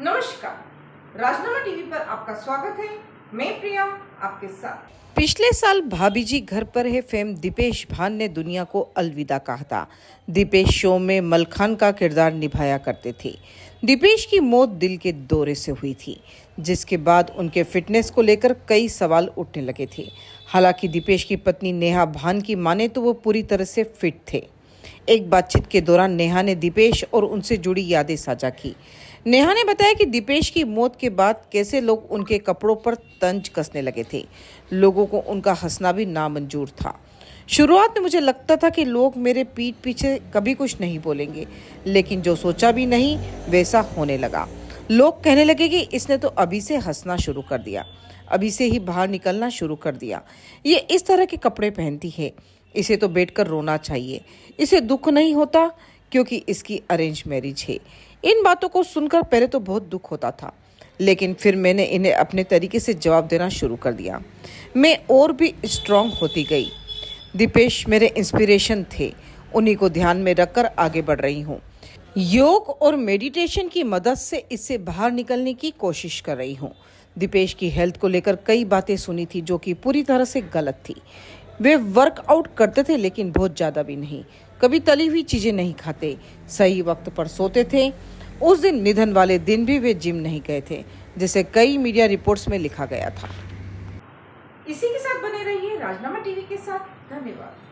नमस्कार राजनामा टीवी पर आपका स्वागत है मैं प्रिया आपके साथ पिछले साल भाभी जी घर पर है फेम दीपेश भान ने दुनिया को अलविदा कहा था दीपेश शो में मलखान का किरदार निभाया करते थे दीपेश की मौत दिल के दौरे से हुई थी जिसके बाद उनके फिटनेस को लेकर कई सवाल उठने लगे थे हालांकि दीपेश की पत्नी नेहा भान की माने तो वो पूरी तरह से फिट थे एक बातचीत के दौरान नेहा ने दीपेश और उनसे जुड़ी यादें साझा की नेहा ने बताया कि दीपेश की मौत के बाद कैसे लोग उनके कपड़ों पर तंज कसने लगे थे लोगों को उनका हंसना भी नामंजूर था शुरुआत में मुझे लगता था कि लोग मेरे पीठ पीछे कभी कुछ नहीं बोलेंगे लेकिन जो सोचा भी नहीं वैसा होने लगा लोग कहने लगे कि इसने तो अभी से हंसना शुरू कर दिया अभी से ही बाहर निकलना शुरू कर दिया ये इस तरह के कपड़े पहनती है इसे तो बैठकर रोना चाहिए इसे दुख नहीं होता क्योंकि इसकी अरेंज मैरिज है इन बातों को सुनकर पहले तो बहुत दुख होता था लेकिन फिर मैंने इन्हें अपने तरीके से जवाब देना शुरू कर दिया मैं और भी स्ट्रांग होती गई दीपेश मेरे इंस्पिरेशन थे उन्हीं को ध्यान में रखकर आगे बढ़ रही हूँ योग और मेडिटेशन की मदद से इससे बाहर निकलने की कोशिश कर रही हूँ दीपेश की हेल्थ को लेकर कई बातें सुनी थी जो कि पूरी तरह से गलत थी वे वर्कआउट करते थे लेकिन बहुत ज़्यादा भी नहीं कभी तली हुई चीज़ें नहीं खाते सही वक्त पर सोते थे उस दिन निधन वाले दिन भी वे जिम नहीं गए थे जिसे कई मीडिया रिपोर्ट्स में लिखा गया था इसी के साथ बने रहिए राजनामा टीवी के साथ धन्यवाद